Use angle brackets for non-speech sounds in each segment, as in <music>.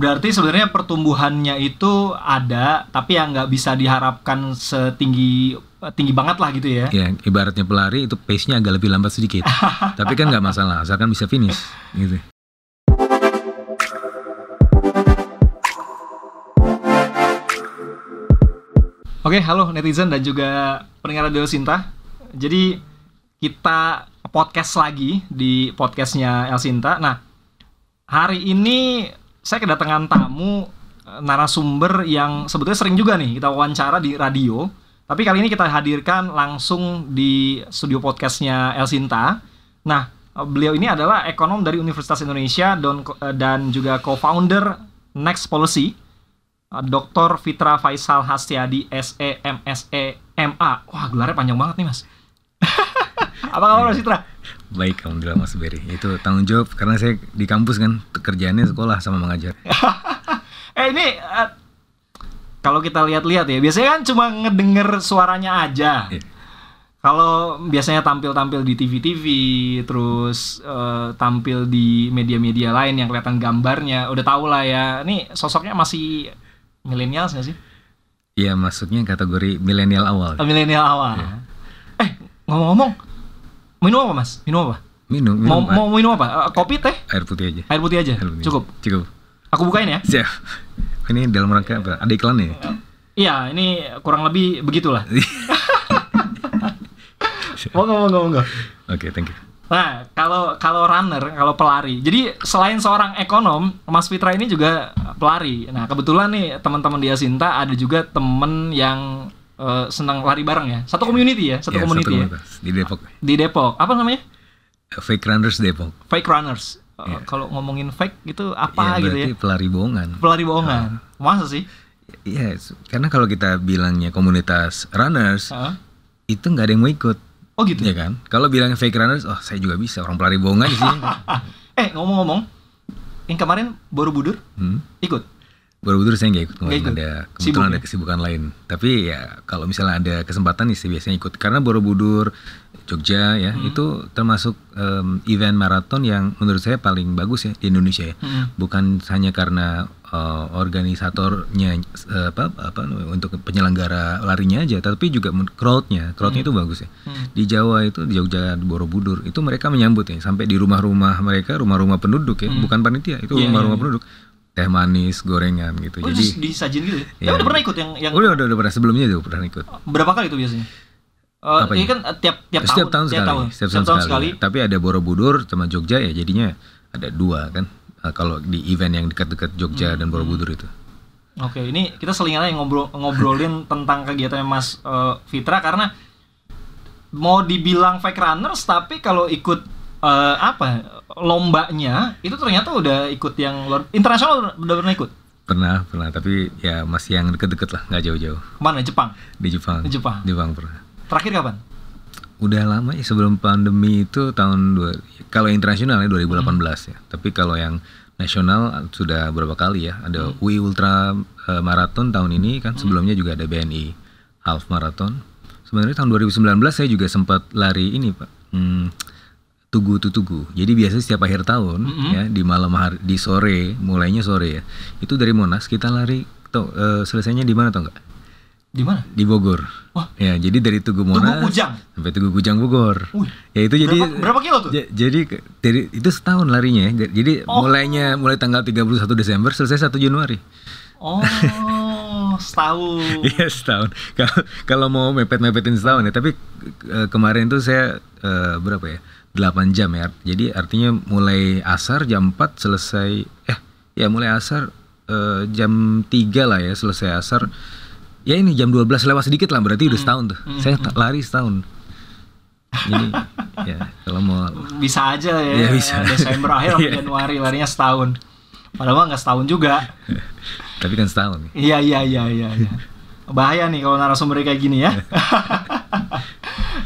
Berarti sebenarnya pertumbuhannya itu ada, tapi yang nggak bisa diharapkan setinggi tinggi banget lah gitu ya. Ya, ibaratnya pelari itu pace-nya agak lebih lambat sedikit. <laughs> tapi kan nggak masalah, asalkan bisa finish gitu. Oke, halo netizen dan juga pendengar Radio Sinta. Jadi kita podcast lagi di podcastnya El Sinta. Nah, hari ini saya kedatangan tamu eh, narasumber yang sebetulnya sering juga nih kita wawancara di radio. Tapi kali ini kita hadirkan langsung di studio podcastnya El Sinta. Nah, eh, beliau ini adalah ekonom dari Universitas Indonesia dan, eh, dan juga co-founder Next Policy, Dr. Fitra Faisal Hastiadi, SE, e Wah, gelarnya panjang banget nih, Mas. <laughs> Apa kabar, Mas Fitra? Baik, alhamdulillah Mas Beri. Itu tanggung jawab karena saya di kampus kan kerjaannya sekolah sama mengajar. <laughs> eh ini uh, kalau kita lihat-lihat ya, biasanya kan cuma ngedenger suaranya aja. Yeah. Kalau biasanya tampil-tampil di TV-TV, terus uh, tampil di media-media lain yang kelihatan gambarnya, udah tau lah ya. Ini sosoknya masih milenial nggak sih? Iya, maksudnya kategori milenial awal. Oh, milenial awal. Yeah. Eh, ngomong-ngomong, Minum apa mas? Minum apa? Minum. minum mau, mau minum apa? Eh, kopi, teh? Air putih aja. Air putih aja. Air putih. Cukup. Cukup. Aku bukain ya. Siap. <laughs> Ini dalam rangka apa? Ada iklan ya? Iya, ini kurang lebih begitulah. <laughs> monggo, mau monggo. Oke, okay, thank you. Nah, kalau kalau runner, kalau pelari. Jadi selain seorang ekonom, Mas Fitra ini juga pelari. Nah, kebetulan nih teman-teman dia Sinta ada juga temen yang uh, senang lari bareng ya. Satu community ya, satu iya, ya, community satu ya. Di Depok. Di Depok. Apa namanya? Eh, fake Runners Depok. Fake Runners. ya. Kalau ngomongin fake itu iya, apa ya, gitu ya? pelari bohongan. Pelari bohongan. Uh. Masa sih? Iya, yes. karena kalau kita bilangnya komunitas runners, uh. itu nggak ada yang mau ikut. Oh gitu. Ya kan? Kalau bilang fake runners, oh saya juga bisa orang pelari bohongan sih <laughs> eh, ngomong-ngomong, yang kemarin Borobudur hmm? ikut Borobudur saya nggak ikut kemarin ikut. ada kebetulan Sibuk, ya? ada kesibukan ya? lain. Tapi ya kalau misalnya ada kesempatan nih saya biasanya ikut karena Borobudur Jogja ya hmm. itu termasuk um, event maraton yang menurut saya paling bagus ya di Indonesia ya. Hmm. Bukan hanya karena uh, organisatornya uh, apa apa untuk penyelenggara larinya aja tapi juga crowdnya crowdnya hmm. itu bagus ya hmm. di Jawa itu di Jogja di Borobudur itu mereka menyambut ya sampai di rumah-rumah mereka rumah-rumah penduduk ya hmm. bukan panitia itu iya, iya, rumah-rumah yeah, yeah. penduduk teh manis gorengan gitu oh, jadi disajin gitu ya, ya udah pernah ikut yang yang udah udah, udah pernah sebelumnya juga pernah ikut berapa kali itu biasanya Uh, ini ya? kan eh, tiap tiap setiap tahun, tiap sekali, tahun. Setiap, tahun, tahun sekali. sekali. Tapi ada Borobudur sama Jogja ya jadinya ada dua kan. Uh, kalau di event yang dekat-dekat Jogja hmm. dan hmm. Borobudur itu. Oke, ini kita selingan aja ngobrol ngobrolin <laughs> tentang kegiatannya Mas uh, Fitra karena mau dibilang fake runners tapi kalau ikut uh, apa lombanya itu ternyata udah ikut yang luar internasional udah pernah ikut pernah pernah tapi ya masih yang deket-deket lah nggak jauh-jauh mana Jepang di Jepang di Jepang di Jepang pernah terakhir kapan udah lama ya sebelum pandemi itu tahun dua kalau internasional ya delapan belas ya tapi kalau yang nasional sudah beberapa kali ya ada hmm. UI Ultra uh, Marathon tahun ini kan hmm. sebelumnya juga ada BNI Half Marathon sebenarnya tahun dua ribu sembilan belas saya juga sempat lari ini pak hmm, Tugu tu Tugu. Jadi biasanya setiap akhir tahun mm -hmm. ya di malam hari di sore, mulainya sore ya. Itu dari Monas kita lari tuh eh, e, selesainya di mana tau enggak? Di mana? Di Bogor. Wah. Ya, jadi dari Tugu Monas Tugu Kujang. sampai Tugu Kujang Bogor. Uy. Ya itu jadi berapa, berapa kilo tuh? Jadi dari itu setahun larinya. ya. Jadi oh. mulainya mulai tanggal 31 Desember selesai 1 Januari. Oh. <laughs> setahun. Iya yes, setahun. Kalau mau mepet-mepetin setahun ya. Tapi eh, kemarin tuh saya uh, berapa ya? 8 jam ya. Jadi artinya mulai asar jam 4 selesai eh ya mulai asar eh, jam 3 lah ya selesai asar. Ya ini jam 12 lewat sedikit lah berarti hmm. udah setahun tuh. Hmm. Saya lari setahun. Jadi <laughs> ya kalau mau bisa aja ya. ya bisa. Desember akhir <laughs> sampai iya. Januari larinya setahun. Padahal mah nggak setahun juga. <laughs> Tapi kan setahun. Iya iya iya iya. Ya. Bahaya nih kalau narasumber kayak gini ya. Iya.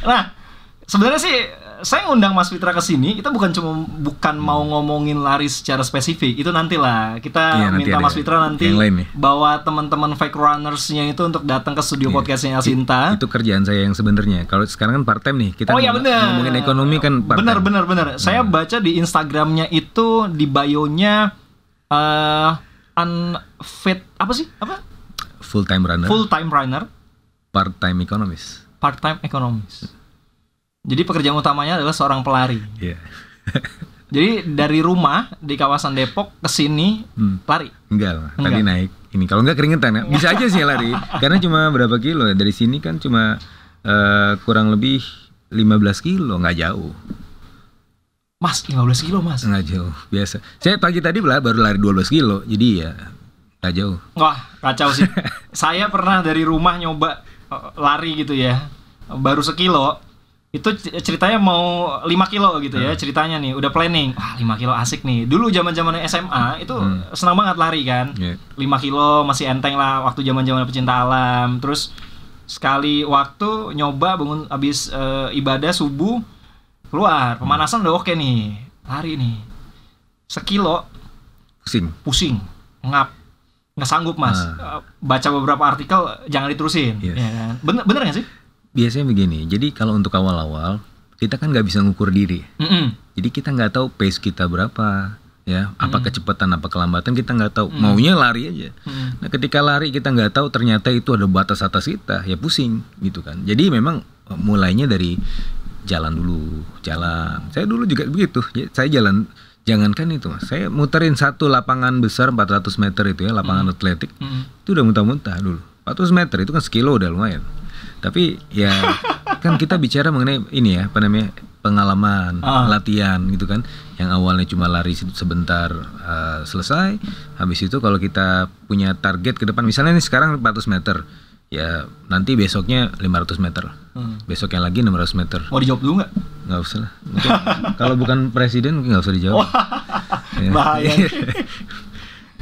nah, sebenarnya sih saya ngundang Mas Fitra ke sini, kita bukan cuma bukan mau ngomongin lari secara spesifik, itu nantilah kita iya, minta Mas Fitra nanti bawa teman-teman fake runnersnya itu untuk datang ke studio iya. podcastnya Asinta. Itu, itu kerjaan saya yang sebenarnya. Kalau sekarang kan part time nih, kita oh, iya, bener. ngomongin ekonomi kan part bener, time. Bener bener hmm. Saya baca di Instagramnya itu di bio-nya uh, unfit apa sih? Apa? Full time runner. Full time runner. Part time economist. Part time economist jadi pekerjaan utamanya adalah seorang pelari. Yeah. <laughs> Jadi dari rumah di kawasan Depok ke sini hmm. lari. Enggak lah, enggak. tadi naik. Ini kalau enggak keringetan ya. Bisa aja sih lari. <laughs> Karena cuma berapa kilo ya? dari sini kan cuma uh, kurang lebih 15 kilo, nggak jauh. Mas, 15 kilo mas? Enggak jauh, biasa. Saya pagi tadi baru lari 12 kilo, jadi ya enggak jauh. Wah, kacau sih. <laughs> Saya pernah dari rumah nyoba eh, lari gitu ya, baru sekilo itu ceritanya mau 5 kilo gitu ya hmm. ceritanya nih udah planning wah 5 kilo asik nih dulu zaman zaman SMA itu hmm. senang banget lari kan yeah. 5 kilo masih enteng lah waktu zaman zaman pecinta alam terus sekali waktu nyoba bangun abis uh, eh, ibadah subuh keluar pemanasan udah oke nih lari nih sekilo pusing pusing ngap nggak sanggup mas hmm. baca beberapa artikel jangan diterusin yes. ya bener bener gak sih biasanya begini. Jadi kalau untuk awal-awal kita kan nggak bisa ngukur diri. Mm -mm. Jadi kita nggak tahu pace kita berapa, ya. Apa kecepatan, apa kelambatan kita nggak tahu. Mm. Maunya lari aja. Mm. Nah, ketika lari kita nggak tahu ternyata itu ada batas atas kita, ya pusing gitu kan. Jadi memang eh, mulainya dari jalan dulu, jalan. Saya dulu juga begitu. Saya jalan jangankan itu mas saya muterin satu lapangan besar 400 meter itu ya lapangan mm. atletik mm. itu udah muntah-muntah dulu 400 meter itu kan sekilo udah lumayan tapi ya <laughs> kan kita bicara mengenai ini ya, apa namanya? pengalaman, ah. latihan gitu kan. Yang awalnya cuma lari sebentar uh, selesai, habis itu kalau kita punya target ke depan misalnya ini sekarang 400 meter ya nanti besoknya 500 meter hmm. besoknya lagi 600 meter mau dijawab dulu nggak nggak usah lah kalau bukan presiden nggak usah dijawab oh. ya. bahaya <laughs>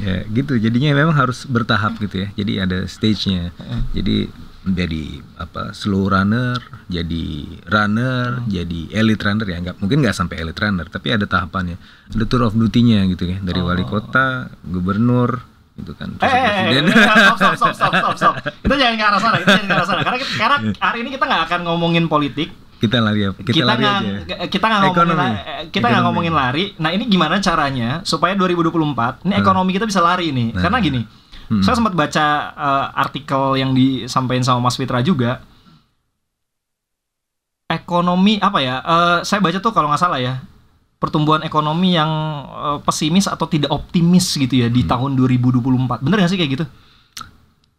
ya gitu jadinya memang harus bertahap gitu ya jadi ada stage nya hmm. jadi dari apa slow runner jadi runner hmm. jadi elite runner ya nggak mungkin nggak sampai elite runner tapi ada tahapannya ada tour of duty-nya gitu ya dari oh. wali kota gubernur gitu kan eh, eh, eh, eh, presiden eh, stop, stop, stop, stop, stop. itu jangan ke arah sana itu jangan ke arah sana karena kita, karena iya. hari ini kita nggak akan ngomongin politik kita lari ya. Kita, kita lari gak, aja. Ya. Kita nggak ngomongin ekonomi. kita nggak ngomongin lari. Nah, ini gimana caranya supaya 2024 ini hmm. ekonomi kita bisa lari nih. Nah. Karena gini, Hmm. Saya sempat baca uh, artikel yang disampaikan sama Mas Fitra juga. Ekonomi apa ya? Uh, saya baca tuh kalau nggak salah ya, pertumbuhan ekonomi yang uh, pesimis atau tidak optimis gitu ya hmm. di tahun 2024. Bener nggak sih kayak gitu?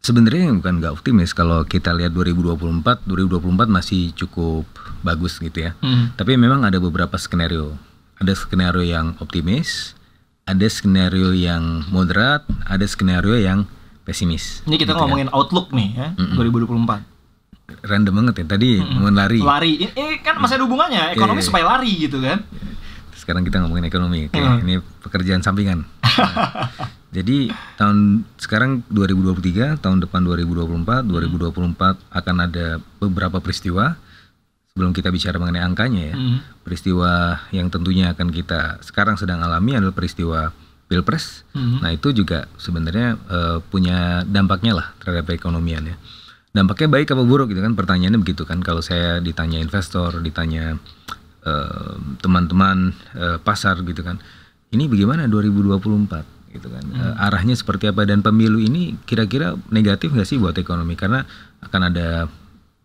Sebenarnya bukan nggak optimis kalau kita lihat 2024, 2024 masih cukup bagus gitu ya. Hmm. Tapi memang ada beberapa skenario. Ada skenario yang optimis, ada skenario yang moderat, ada skenario yang pesimis. Ini kita gitu ya. ngomongin kan? outlook nih ya, mm -mm. 2024 random banget ya tadi mm -mm. lari lari ini eh, kan masih ada hubungannya iya, ekonomi iya, supaya iya. lari gitu kan sekarang kita ngomongin ekonomi Oke, mm. ini pekerjaan sampingan <laughs> jadi tahun sekarang 2023 tahun depan 2024 2024 akan ada beberapa peristiwa belum kita bicara mengenai angkanya ya, mm. peristiwa yang tentunya akan kita sekarang sedang alami adalah peristiwa pilpres. Mm. Nah itu juga sebenarnya uh, punya dampaknya lah terhadap ekonomiannya Dampaknya baik apa buruk gitu kan? Pertanyaannya begitu kan? Kalau saya ditanya investor, ditanya eh, teman-teman uh, uh, pasar gitu kan, ini bagaimana 2024 gitu kan? hmm. Uh, arahnya seperti apa dan pemilu ini kira-kira negatif nggak sih buat ekonomi? Karena akan ada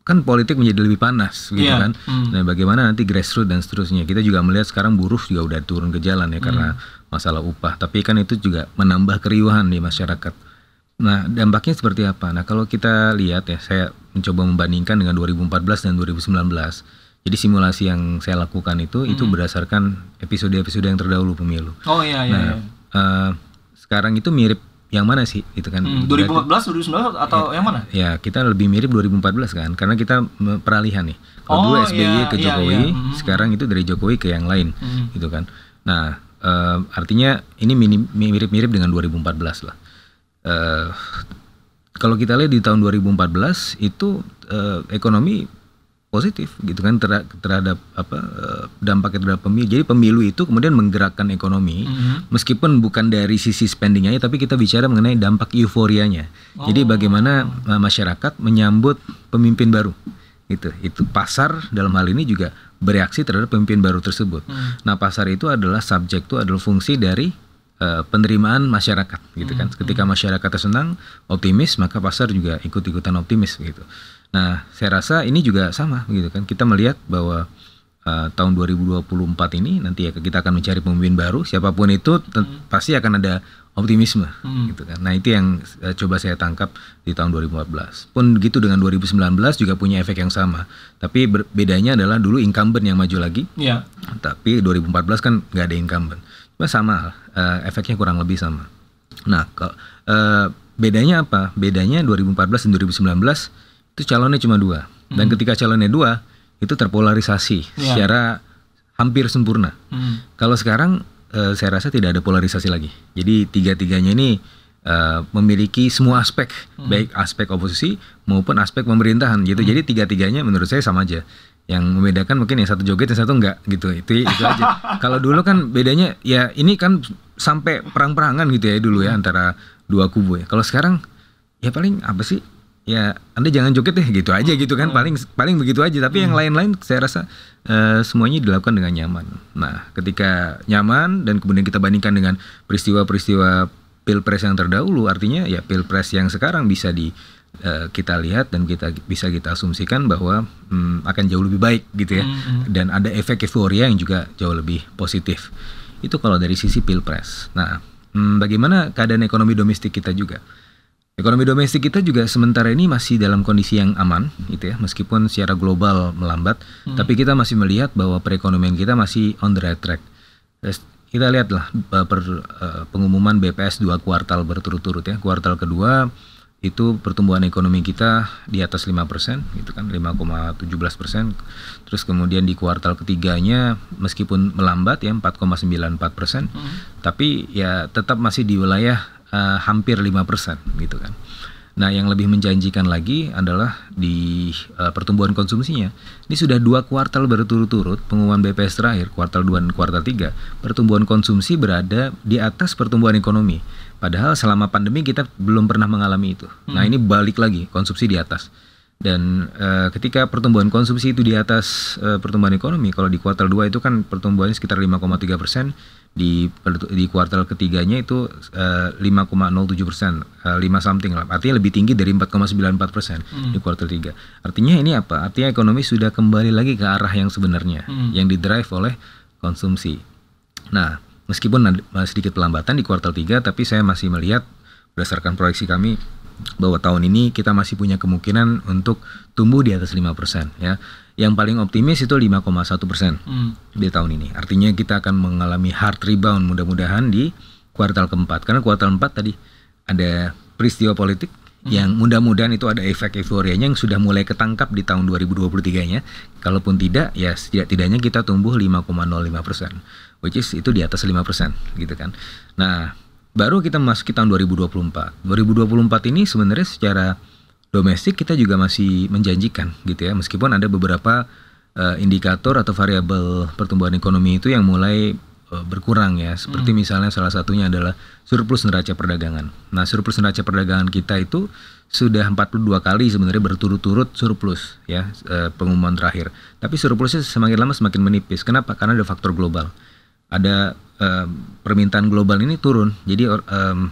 kan politik menjadi lebih panas gitu yeah. kan. Mm. Nah, bagaimana nanti grassroots dan seterusnya. Kita juga melihat sekarang buruh juga udah turun ke jalan ya hmm. karena masalah upah. Tapi kan itu juga menambah keriuhan di masyarakat. Nah, dampaknya seperti apa? Nah, kalau kita lihat ya, saya mencoba membandingkan dengan 2014 dan 2019. Jadi simulasi yang saya lakukan itu mm. itu hmm. berdasarkan episode-episode yang terdahulu pemilu. Oh iya iya. Nah, iya. Uh, sekarang itu mirip yang mana sih Itu kan hmm, 2014 2019 atau ya, yang mana ya kita lebih mirip 2014 kan karena kita peralihan nih oh, dulu SBY iya, ke iya, Jokowi iya, iya. sekarang itu dari Jokowi ke yang lain hmm. gitu kan nah uh, artinya ini mirip-mirip dengan 2014 lah uh, kalau kita lihat di tahun 2014 itu uh, ekonomi positif gitu kan ter terhadap apa eh, dampaknya terhadap pemilu. Jadi pemilu itu kemudian menggerakkan ekonomi mm -hmm. meskipun bukan dari sisi spendingnya tapi kita bicara mengenai dampak euforianya. Oh. Jadi bagaimana eh, masyarakat menyambut pemimpin baru. Gitu. Itu pasar dalam hal ini juga bereaksi terhadap pemimpin baru tersebut. Mm. Nah, pasar itu adalah subjek itu adalah fungsi dari uh, penerimaan masyarakat gitu kan. Hmm. Ketika hmm. masyarakat senang, optimis, maka pasar juga ikut-ikutan optimis gitu. Nah, saya rasa ini juga sama begitu kan. Kita melihat bahwa uh, tahun 2024 ini nanti ya kita akan mencari pemimpin baru siapapun itu hmm. pasti akan ada optimisme hmm. gitu kan. Nah, itu yang uh, coba saya tangkap di tahun 2014. Pun gitu dengan 2019 juga punya efek yang sama. Tapi bedanya adalah dulu incumbent yang maju lagi. Yeah. Tapi 2014 kan nggak ada incumbent. Cuma sama uh, efeknya kurang lebih sama. Nah, kalau uh, bedanya apa? Bedanya 2014 dan 2019 itu calonnya cuma dua dan hmm. ketika calonnya dua itu terpolarisasi yeah. secara hampir sempurna hmm. kalau sekarang uh, saya rasa tidak ada polarisasi lagi jadi tiga tiganya ini uh, memiliki semua aspek hmm. baik aspek oposisi maupun aspek pemerintahan gitu hmm. jadi tiga tiganya menurut saya sama aja yang membedakan mungkin yang satu joget yang satu enggak gitu itu itu aja <laughs> kalau dulu kan bedanya ya ini kan sampai perang-perangan gitu ya dulu ya hmm. antara dua kubu ya kalau sekarang ya paling apa sih ya anda jangan joget deh gitu aja gitu kan paling paling begitu aja tapi hmm. yang lain-lain saya rasa uh, semuanya dilakukan dengan nyaman nah ketika nyaman dan kemudian kita bandingkan dengan peristiwa-peristiwa pilpres yang terdahulu artinya ya pilpres yang sekarang bisa di uh, kita lihat dan kita bisa kita asumsikan bahwa um, akan jauh lebih baik gitu ya hmm, hmm. dan ada efek euforia yang juga jauh lebih positif itu kalau dari sisi pilpres nah um, bagaimana keadaan ekonomi domestik kita juga Ekonomi domestik kita juga sementara ini masih dalam kondisi yang aman, gitu ya. Meskipun secara global melambat, hmm. tapi kita masih melihat bahwa perekonomian kita masih on the right track. Kita lihatlah e, per, e, pengumuman BPS dua kuartal berturut-turut ya. Kuartal kedua itu pertumbuhan ekonomi kita di atas 5%, itu kan, 5,17%. Terus kemudian di kuartal ketiganya meskipun melambat ya 4,94%, hmm. tapi ya tetap masih di wilayah uh, hampir 5% gitu kan. Nah, yang lebih menjanjikan lagi adalah di uh, pertumbuhan konsumsinya. Ini sudah dua kuartal berturut-turut pengumuman BPS terakhir, kuartal 2 dan kuartal 3, pertumbuhan konsumsi berada di atas pertumbuhan ekonomi. Padahal selama pandemi kita belum pernah mengalami itu. Nah, hmm. Nah, ini balik lagi konsumsi di atas. Dan uh, ketika pertumbuhan konsumsi itu di atas uh, pertumbuhan ekonomi, kalau di kuartal 2 itu kan pertumbuhannya sekitar 5,3 persen, di di kuartal ketiganya itu eh, uh, 5,07 persen, uh, 5 something lah. Artinya lebih tinggi dari 4,94 persen hmm. di kuartal 3. Artinya ini apa? Artinya ekonomi sudah kembali lagi ke arah yang sebenarnya, hmm. yang didrive oleh konsumsi. Nah, meskipun sedikit pelambatan di kuartal 3, tapi saya masih melihat berdasarkan proyeksi kami bahwa tahun ini kita masih punya kemungkinan untuk tumbuh di atas lima persen ya. Yang paling optimis itu 5,1% hmm. di tahun ini. Artinya kita akan mengalami hard rebound mudah-mudahan di kuartal keempat. Karena kuartal keempat tadi ada peristiwa politik hmm. yang mudah-mudahan itu ada efek euforianya yang sudah mulai ketangkap di tahun 2023-nya. Kalaupun tidak, ya setidak-tidaknya kita tumbuh 5,05%, which is itu di atas lima persen gitu kan. Nah, baru kita masuk ke tahun 2024. 2024 ini sebenarnya secara domestik kita juga masih menjanjikan gitu ya, meskipun ada beberapa uh, indikator atau variabel pertumbuhan ekonomi itu yang mulai uh, berkurang ya. Seperti mm. misalnya salah satunya adalah surplus neraca perdagangan. Nah, surplus neraca perdagangan kita itu sudah 42 kali sebenarnya berturut-turut surplus ya uh, pengumuman terakhir. Tapi surplusnya semakin lama semakin menipis. Kenapa? Karena ada faktor global ada um, permintaan global ini turun. Jadi um,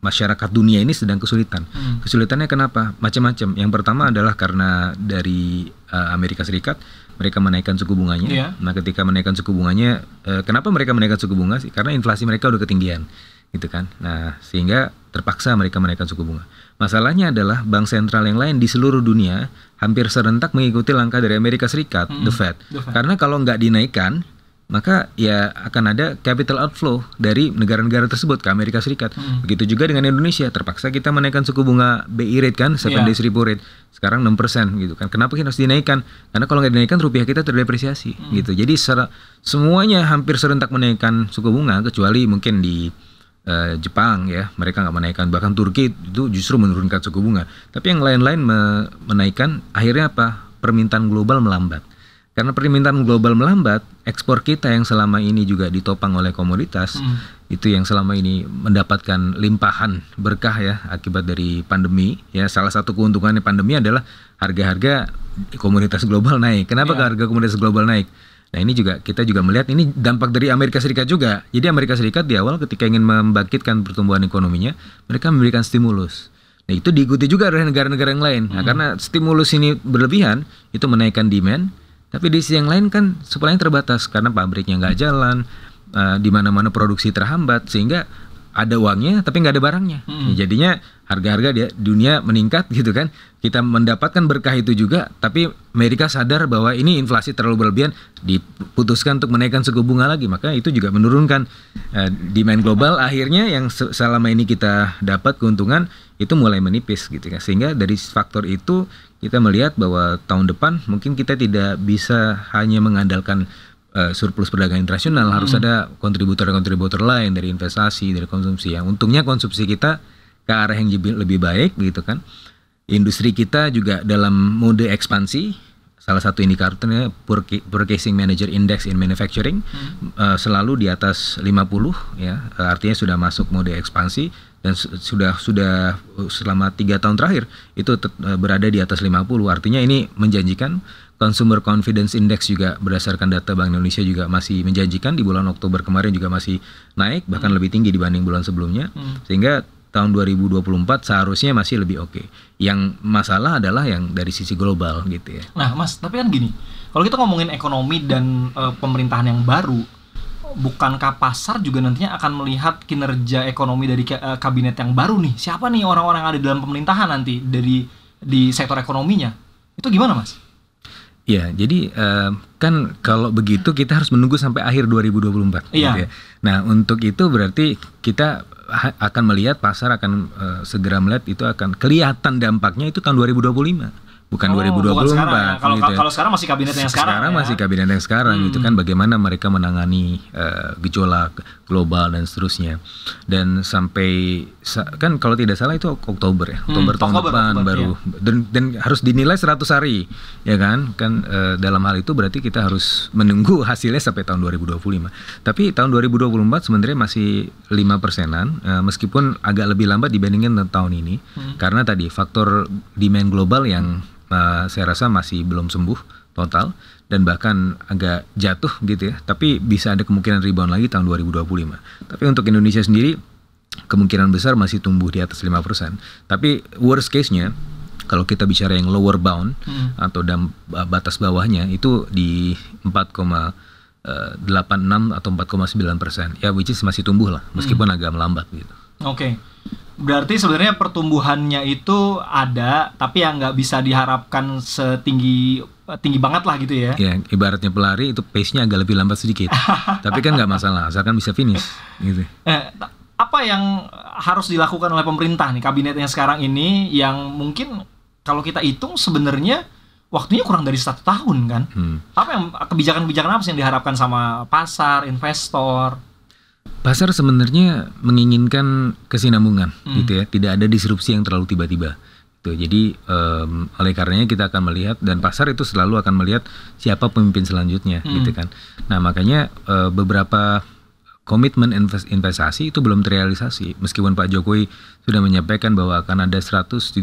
masyarakat dunia ini sedang kesulitan. Hmm. Kesulitannya kenapa? Macam-macam. Yang pertama adalah karena dari uh, Amerika Serikat mereka menaikkan suku bunganya. Yeah. Nah, ketika menaikkan suku bunganya, uh, kenapa mereka menaikkan suku bunga sih? Karena inflasi mereka udah ketinggian, gitu kan. Nah, sehingga terpaksa mereka menaikkan suku bunga. Masalahnya adalah bank sentral yang lain di seluruh dunia hampir serentak mengikuti langkah dari Amerika Serikat, hmm. The, Fed. The Fed. Karena kalau nggak dinaikkan, maka ya akan ada capital outflow dari negara-negara tersebut ke Amerika Serikat. Hmm. Begitu juga dengan Indonesia, terpaksa kita menaikkan suku bunga BI rate kan, 7 yeah. days repo rate sekarang 6% gitu kan. Kenapa kita harus dinaikkan? Karena kalau nggak dinaikkan rupiah kita terdepresiasi hmm. gitu. Jadi secara, semuanya hampir serentak menaikkan suku bunga kecuali mungkin di uh, Jepang ya, mereka nggak menaikkan. Bahkan Turki itu justru menurunkan suku bunga. Tapi yang lain-lain menaikkan akhirnya apa? Permintaan global melambat karena permintaan global melambat, ekspor kita yang selama ini juga ditopang oleh komoditas, mm. itu yang selama ini mendapatkan limpahan berkah ya akibat dari pandemi. Ya, salah satu keuntungannya pandemi adalah harga-harga komoditas global naik. Kenapa yeah. harga komoditas global naik? Nah ini juga kita juga melihat ini dampak dari Amerika Serikat juga. Jadi Amerika Serikat di awal ketika ingin membangkitkan pertumbuhan ekonominya, mereka memberikan stimulus. Nah itu diikuti juga oleh negara-negara yang lain. Nah hmm. karena stimulus ini berlebihan, itu menaikkan demand, tapi di sisi yang lain kan supply terbatas karena pabriknya nggak jalan, uh, di mana-mana produksi terhambat sehingga ada uangnya tapi nggak ada barangnya. Hmm. Ya, jadinya harga-harga dia dunia meningkat <laughs> gitu kan. Kita mendapatkan berkah itu juga tapi Amerika sadar bahwa ini inflasi terlalu berlebihan diputuskan untuk menaikkan suku bunga lagi maka itu juga menurunkan uh, demand global akhirnya yang selama ini kita dapat keuntungan itu mulai menipis gitu kan. Sehingga dari faktor itu kita melihat bahwa tahun depan mungkin kita tidak bisa hanya mengandalkan uh, surplus perdagangan internasional hmm. harus ada kontributor-kontributor lain dari investasi dari konsumsi yang untungnya konsumsi kita ke arah yang lebih baik gitu kan industri kita juga dalam mode ekspansi salah satu indikatornya purchasing manager index in manufacturing hmm. uh, selalu di atas 50 ya artinya sudah masuk mode ekspansi dan sudah sudah selama tiga tahun terakhir itu eh, berada di atas 50 artinya ini menjanjikan Consumer Confidence Index juga berdasarkan data Bank Indonesia juga masih menjanjikan di bulan Oktober kemarin juga masih naik bahkan hmm. lebih tinggi dibanding bulan sebelumnya hmm. sehingga tahun 2024 seharusnya masih lebih oke. Okay. Yang masalah adalah yang dari sisi global gitu ya. Nah, Mas, tapi kan gini. Kalau kita ngomongin ekonomi dan uh, pemerintahan yang baru, bukankah pasar juga nantinya akan melihat kinerja ekonomi dari eh, kabinet yang baru nih? Siapa nih orang-orang yang ada dalam pemerintahan nanti dari di sektor ekonominya? Itu gimana, Mas? Ya, jadi uh, kan kalau begitu kita harus menunggu sampai akhir 2024. Iya. Gitu ya. Nah, untuk itu berarti kita akan melihat pasar akan uh, segera melihat itu akan kelihatan dampaknya itu tahun 2025 bukan oh, 2024 bukan sekarang, ya. Kalau gitu ya. kalau sekarang masih kabinet yang sekarang. Sekarang ya. masih kabinet yang sekarang gitu hmm. gitu kan bagaimana mereka menangani uh, gejolak global dan seterusnya. Dan sampai kan kalau tidak salah itu Oktober ya. Hmm, Oktober hmm, tahun Oktober, depan Oktober, baru iya. dan, dan harus dinilai 100 hari ya kan? Kan uh, dalam hal itu berarti kita harus menunggu <laughs> hasilnya sampai tahun 2025. Tapi tahun 2024 sebenarnya masih 5 persenan uh, meskipun agak lebih lambat dibandingkan tahun ini hmm. karena tadi faktor demand global yang Eh, saya rasa masih belum sembuh total dan bahkan agak jatuh gitu ya. Tapi bisa ada kemungkinan rebound lagi tahun 2025. Tapi untuk Indonesia sendiri kemungkinan besar masih tumbuh di atas 5%. Tapi worst case-nya kalau kita bicara yang lower bound hmm. atau dalam batas bawahnya itu di 4,86 eh, atau 4,9 persen ya which is masih tumbuh lah meskipun hmm. agak melambat gitu. Oke, okay. Berarti sebenarnya pertumbuhannya itu ada, tapi yang nggak bisa diharapkan setinggi tinggi banget lah gitu ya. Iya, ibaratnya pelari itu pace-nya agak lebih lambat sedikit. <laughs> tapi kan nggak masalah, asalkan bisa finish gitu. Eh, apa yang harus dilakukan oleh pemerintah nih kabinetnya sekarang ini yang mungkin kalau kita hitung sebenarnya waktunya kurang dari satu tahun kan? Hmm. Apa yang kebijakan-kebijakan apa sih yang diharapkan sama pasar, investor? pasar sebenarnya menginginkan kesinambungan hmm. gitu ya tidak ada disrupsi yang terlalu tiba-tiba gitu jadi um, oleh karenanya kita akan melihat dan pasar itu selalu akan melihat siapa pemimpin selanjutnya hmm. gitu kan nah makanya uh, beberapa komitmen investasi itu belum terrealisasi meskipun Pak Jokowi sudah menyampaikan bahwa akan ada 132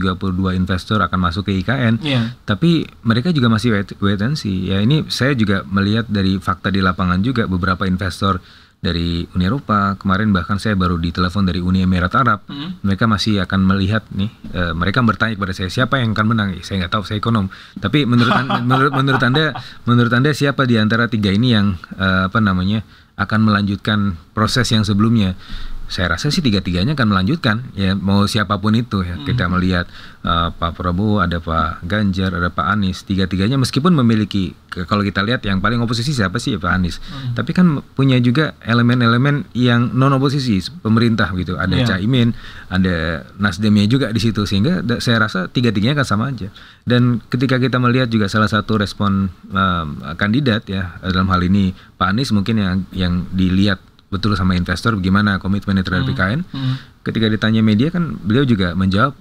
investor akan masuk ke IKN yeah. tapi mereka juga masih wait, wait and see ya ini saya juga melihat dari fakta di lapangan juga beberapa investor dari Uni Eropa kemarin bahkan saya baru ditelepon dari Uni Emirat Arab hmm. mereka masih akan melihat nih uh, mereka bertanya kepada saya siapa yang akan menang ya, saya nggak tahu saya ekonom tapi menurut <laughs> menurut menurut anda menurut anda siapa di antara tiga ini yang uh, apa namanya akan melanjutkan proses yang sebelumnya saya rasa sih tiga-tiganya akan melanjutkan ya mau siapapun itu ya kita mm-hmm. melihat uh, Pak Prabowo ada Pak Ganjar ada Pak Anies tiga-tiganya meskipun memiliki kalau kita lihat yang paling oposisi siapa sih ya Pak Anies hmm. tapi kan punya juga elemen-elemen yang non oposisi pemerintah gitu ada yeah. Caimin ada Nasdemnya juga di situ sehingga saya rasa tiga-tiganya akan sama aja dan ketika kita melihat juga salah satu respon um, kandidat ya dalam hal ini Pak Anies mungkin yang yang dilihat betul sama investor gimana komitmennya terhadap hmm. IKN. Hmm. Ketika ditanya media kan beliau juga menjawab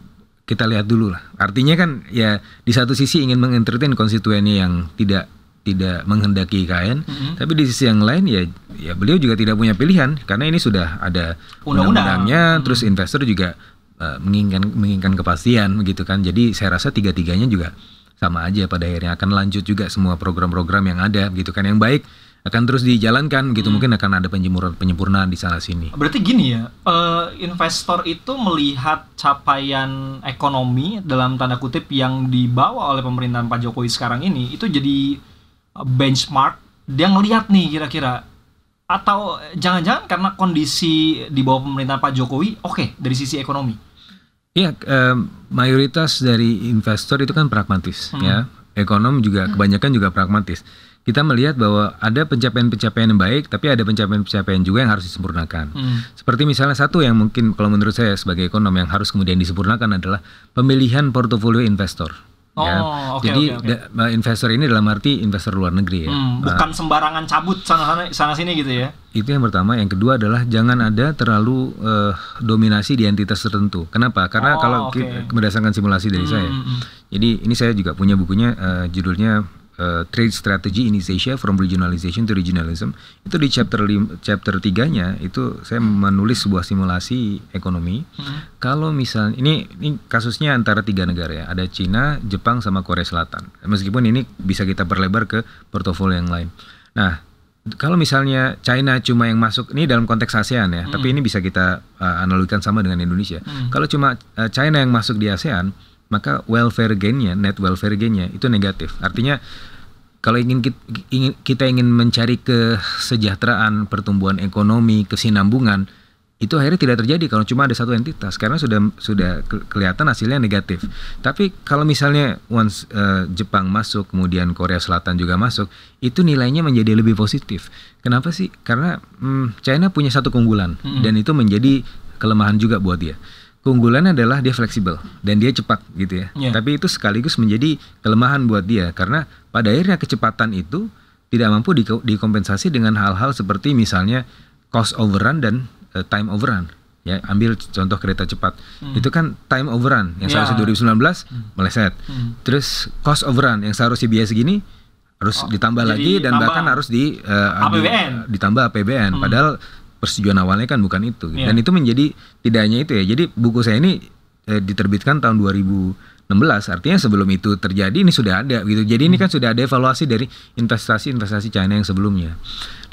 kita lihat dulu lah. Artinya kan ya di satu sisi ingin mengentertain konstituennya yang tidak tidak menghendaki IKN, mm-hmm. tapi di sisi yang lain ya ya beliau juga tidak punya pilihan karena ini sudah ada undang-undangnya, mm-hmm. terus investor juga uh, menginginkan menginginkan kepastian begitu kan. Jadi saya rasa tiga-tiganya juga sama aja pada akhirnya akan lanjut juga semua program-program yang ada begitu kan yang baik akan terus dijalankan gitu. Hmm. Mungkin akan ada penyempurnaan penyempurnaan di sana sini. Berarti gini ya, uh, investor itu melihat capaian ekonomi dalam tanda kutip yang dibawa oleh pemerintahan Pak Jokowi sekarang ini itu jadi eh, benchmark dia ngelihat nih kira-kira atau eh, jangan-jangan karena kondisi di bawah pemerintahan Pak Jokowi oke okay, dari sisi ekonomi Iya, mayoritas dari investor itu kan pragmatis, hmm. ya. Ekonom juga hmm. kebanyakan juga pragmatis kita melihat bahwa ada pencapaian-pencapaian yang baik, tapi ada pencapaian-pencapaian juga yang harus disempurnakan. Hmm. Seperti misalnya satu yang mungkin kalau menurut saya sebagai ekonom yang harus kemudian disempurnakan adalah pemilihan portofolio investor. Oh, ya. okay, Jadi okay, okay. investor ini dalam arti investor luar negeri ya. Hmm, nah, bukan sembarangan cabut sana sana sana sini gitu ya. Itu yang pertama, yang kedua adalah jangan ada terlalu uh, dominasi di entitas tertentu. Kenapa? Karena oh, kalau okay. kita, berdasarkan simulasi dari hmm. saya. Hmm, hmm. Jadi ini saya juga punya bukunya uh, judulnya uh, Trade Strategy in East Asia from Regionalization to Regionalism itu di chapter lim, chapter tiganya itu saya menulis sebuah simulasi ekonomi hmm. kalau misalnya ini ini kasusnya antara tiga negara ya ada Cina Jepang sama Korea Selatan meskipun ini bisa kita perlebar ke portofolio yang lain nah kalau misalnya China cuma yang masuk ini dalam konteks ASEAN ya, mm. tapi hmm. ini bisa kita uh, analogikan sama dengan Indonesia. Mm. Kalau cuma uh, China yang masuk di ASEAN, maka welfare gainnya net welfare gainnya itu negatif artinya kalau ingin kita, ingin mencari kesejahteraan pertumbuhan ekonomi kesinambungan itu akhirnya tidak terjadi kalau cuma ada satu entitas karena sudah sudah kelihatan hasilnya negatif. Tapi kalau misalnya once uh, Jepang masuk, kemudian Korea Selatan juga masuk, itu nilainya menjadi lebih positif. Kenapa sih? Karena hmm, China punya satu keunggulan mm -hmm. dan itu menjadi kelemahan juga buat dia keunggulannya adalah dia fleksibel dan dia cepat gitu ya. Yeah. Tapi itu sekaligus menjadi kelemahan buat dia karena pada akhirnya kecepatan itu tidak mampu di dikompensasi dengan hal-hal seperti misalnya cost overrun dan uh, time overrun. Ya, ambil contoh kereta cepat. Mm. Itu kan time overrun yang yeah. seharusnya 2019 mm. meleset. Mm. Terus cost overrun yang seharusnya biaya segini harus oh, ditambah lagi dan bahkan harus di uh, eh, APBN. ditambah APBN. Hmm. Padahal persetujuan awalnya kan bukan itu gitu. yeah. dan itu menjadi tidak hanya itu ya jadi buku saya ini eh, diterbitkan tahun 2016 artinya sebelum itu terjadi ini sudah ada gitu jadi hmm. ini kan sudah ada evaluasi dari investasi-investasi China yang sebelumnya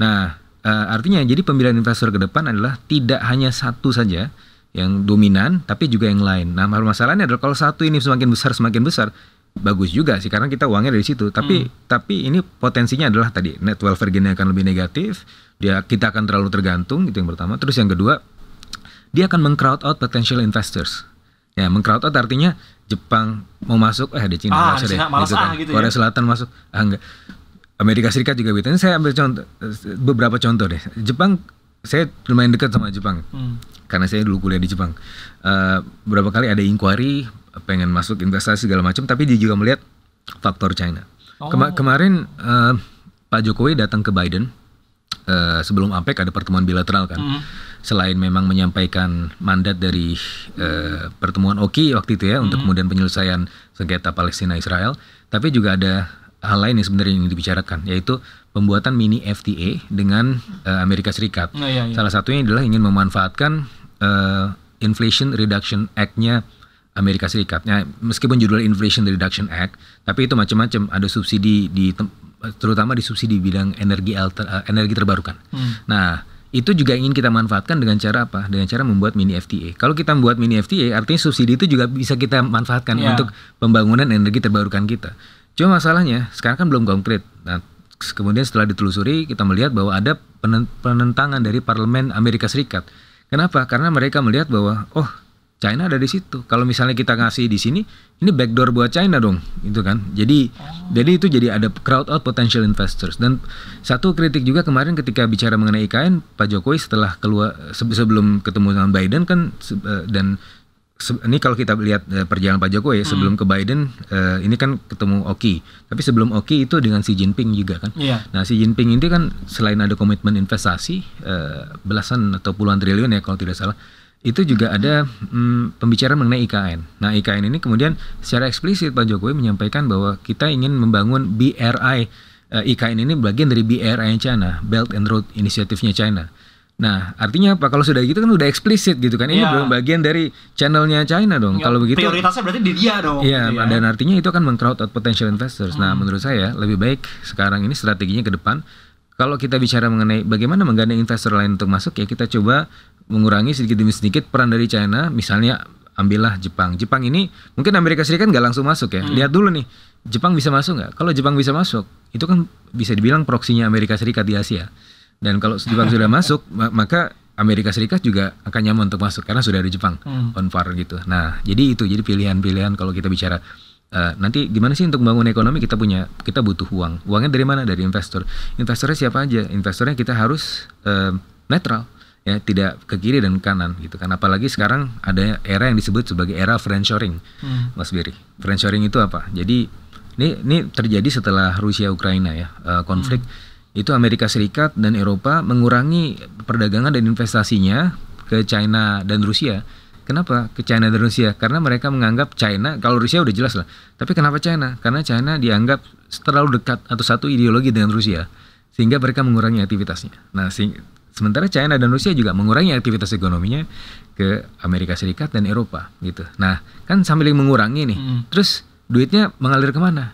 nah eh, artinya jadi pemilihan investor ke depan adalah tidak hanya satu saja yang dominan tapi juga yang lain nah masalahnya adalah kalau satu ini semakin besar semakin besar bagus juga sih karena kita uangnya dari situ tapi hmm. tapi ini potensinya adalah tadi net welfare gainnya akan lebih negatif dia kita akan terlalu tergantung itu yang pertama terus yang kedua dia akan mengcrowd out potential investors ya mengcrowd out artinya Jepang mau masuk eh di Cina ah, malas deh gitu ah, kan. ah, gitu ya. Korea ya? Selatan masuk ah enggak Amerika Serikat juga gitu ini saya ambil contoh beberapa contoh deh Jepang saya lumayan dekat sama Jepang hmm. karena saya dulu kuliah di Jepang uh, berapa kali ada inquiry pengen masuk investasi segala macam tapi dia juga melihat faktor China oh. Kema kemarin uh, Pak Jokowi datang ke Biden uh, sebelum APEC ada pertemuan bilateral kan mm. selain memang menyampaikan mandat dari uh, pertemuan OKI waktu itu ya mm. untuk mm-hmm. kemudian penyelesaian sengketa Palestina Israel tapi juga ada hal lain yang sebenarnya ingin dibicarakan yaitu pembuatan mini FTA dengan uh, Amerika Serikat. Oh, iya, iya. Salah satunya adalah ingin memanfaatkan uh, Inflation Reduction Act-nya Amerika Serikat. Nah, meskipun judul Inflation Reduction Act, tapi itu macam-macam. Ada subsidi di terutama di subsidi bidang energi alter, uh, energi terbarukan. Hmm. Nah, itu juga ingin kita manfaatkan dengan cara apa? Dengan cara membuat mini FTA. Kalau kita membuat mini FTA, artinya subsidi itu juga bisa kita manfaatkan yeah. untuk pembangunan energi terbarukan kita. Cuma masalahnya sekarang kan belum konkret. Nah, kemudian setelah ditelusuri kita melihat bahwa ada penentangan dari parlemen Amerika Serikat. Kenapa? Karena mereka melihat bahwa oh China ada di situ. Kalau misalnya kita ngasih di sini, ini backdoor buat China dong, itu kan. Jadi oh. jadi itu jadi ada crowd out potential investors. Dan satu kritik juga kemarin ketika bicara mengenai IKN, Pak Jokowi setelah keluar sebelum ketemu dengan Biden kan eh, dan ini kalau kita lihat eh, perjalanan Pak Jokowi hmm. sebelum ke Biden eh, ini kan ketemu Oki, tapi sebelum Oki itu dengan Xi Jinping juga kan. Yeah. Nah Xi Jinping ini kan selain ada komitmen investasi belasan atau puluhan triliun ya kalau tidak salah, itu juga ada hmm, pembicaraan mengenai IKN. Nah, IKN ini kemudian secara eksplisit Pak Jokowi menyampaikan bahwa kita ingin membangun BRI. eh, IKN ini bagian dari BRI China, Belt and Road Initiative-nya China. Nah, artinya apa? Kalau sudah gitu kan udah eksplisit gitu kan. Ini ya. belum bagian dari channelnya China dong. Ya, Kalau begitu prioritasnya berarti di dia dong. Iya, gitu ya. dan artinya itu akan meng-crowd out potential investors. Nah, hmm. Nah, menurut saya lebih baik sekarang ini strateginya ke depan kalau kita bicara mengenai bagaimana menggandeng investor lain untuk masuk ya kita coba mengurangi sedikit demi sedikit peran dari China misalnya ambillah Jepang Jepang ini mungkin Amerika Serikat nggak langsung masuk ya hmm. lihat dulu nih Jepang bisa masuk nggak kalau Jepang bisa masuk itu kan bisa dibilang proksinya Amerika Serikat di Asia dan kalau Jepang sudah <laughs> masuk maka Amerika Serikat juga akan nyaman untuk masuk karena sudah ada Jepang hmm. on par gitu. Nah, jadi itu jadi pilihan-pilihan kalau kita bicara Eh, nanti gimana sih untuk membangun ekonomi kita punya kita butuh uang uangnya dari mana dari investor investornya siapa aja investornya kita harus uh, netral ya tidak ke kiri dan ke kanan gitu kan apalagi sekarang ada era yang disebut sebagai era friendshoring hmm. Mas Biri friendshoring itu apa jadi ini ini terjadi setelah Rusia Ukraina ya uh, konflik hmm. itu Amerika Serikat dan Eropa mengurangi perdagangan dan investasinya ke China dan Rusia Kenapa ke China dan Rusia? Karena mereka menganggap China, kalau Rusia udah jelas lah. Tapi kenapa China? Karena China dianggap terlalu dekat atau satu ideologi dengan Rusia, sehingga mereka mengurangi aktivitasnya. Nah, sementara China dan Rusia juga mengurangi aktivitas ekonominya ke Amerika Serikat dan Eropa gitu. Nah, kan sambil mengurangi nih, mm. terus duitnya mengalir kemana?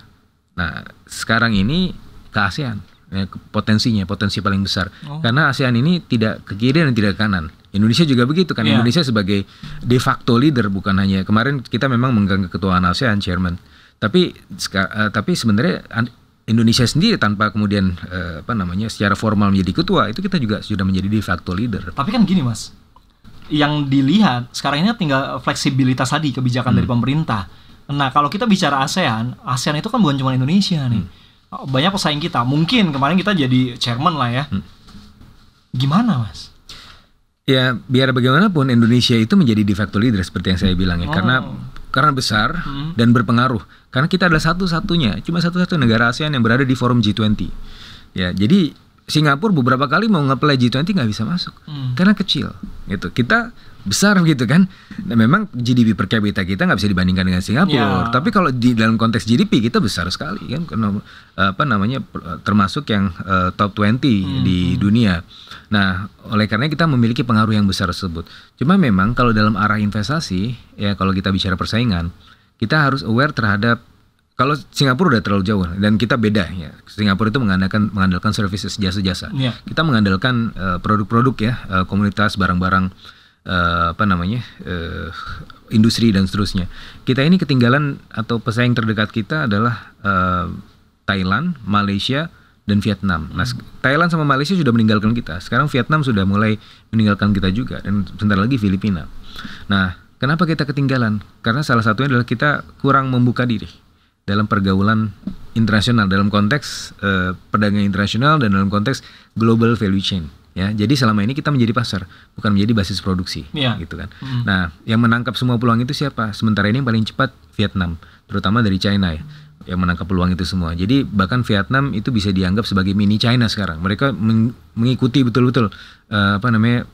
Nah, sekarang ini ke ASEAN ya, potensinya potensi paling besar oh. karena ASEAN ini tidak ke kiri dan tidak ke kanan Indonesia juga begitu kan. Yeah. Indonesia sebagai de facto leader bukan hanya kemarin kita memang mengganti ketuaan ASEAN chairman. Tapi uh, tapi sebenarnya Indonesia sendiri tanpa kemudian uh, apa namanya secara formal menjadi ketua itu kita juga sudah menjadi de facto leader. Tapi kan gini Mas. Yang dilihat sekarang ini tinggal fleksibilitas tadi kebijakan hmm. dari pemerintah. Nah, kalau kita bicara ASEAN, ASEAN itu kan bukan cuma Indonesia nih. Hmm. Banyak pesaing kita. Mungkin kemarin kita jadi chairman lah ya. Hmm. Gimana, Mas? Ya, biar bagaimanapun Indonesia itu menjadi de facto leader seperti yang saya bilang ya, oh. karena karena besar hmm. dan berpengaruh. Karena kita adalah satu-satunya, cuma satu satu negara ASEAN yang berada di forum G20. Ya, jadi Singapura beberapa kali mau ngeplay G20 nggak bisa masuk hmm. karena kecil gitu. Kita besar gitu kan. Nah, memang GDP per capita kita nggak bisa dibandingkan dengan Singapura. Yeah. Tapi kalau di dalam konteks GDP kita besar sekali kan, apa namanya termasuk yang uh, top 20 hmm. di dunia. Nah, oleh karena kita memiliki pengaruh yang besar tersebut. Cuma memang kalau dalam arah investasi, ya kalau kita bicara persaingan, kita harus aware terhadap kalau Singapura udah terlalu jauh dan kita beda ya. Singapura itu mengandalkan mengandalkan services jasa-jasa. Yeah. Kita mengandalkan eh, produk-produk uh, ya, uh, komunitas barang-barang uh, apa namanya? Uh, industri dan seterusnya. Kita ini ketinggalan atau pesaing terdekat kita adalah uh, Thailand, Malaysia, dan Vietnam. Nah, Thailand sama Malaysia sudah meninggalkan kita. Sekarang Vietnam sudah mulai meninggalkan kita juga dan sebentar lagi Filipina. Nah, kenapa kita ketinggalan? Karena salah satunya adalah kita kurang membuka diri dalam pergaulan internasional dalam konteks uh, perdagangan internasional dan dalam konteks global value chain ya jadi selama ini kita menjadi pasar bukan menjadi basis produksi ya. gitu kan Hmm. nah yang menangkap semua peluang itu siapa sementara ini yang paling cepat Vietnam terutama dari China ya yang menangkap peluang itu semua. Jadi bahkan Vietnam itu bisa dianggap sebagai mini China sekarang. Mereka mengikuti betul-betul uh, apa namanya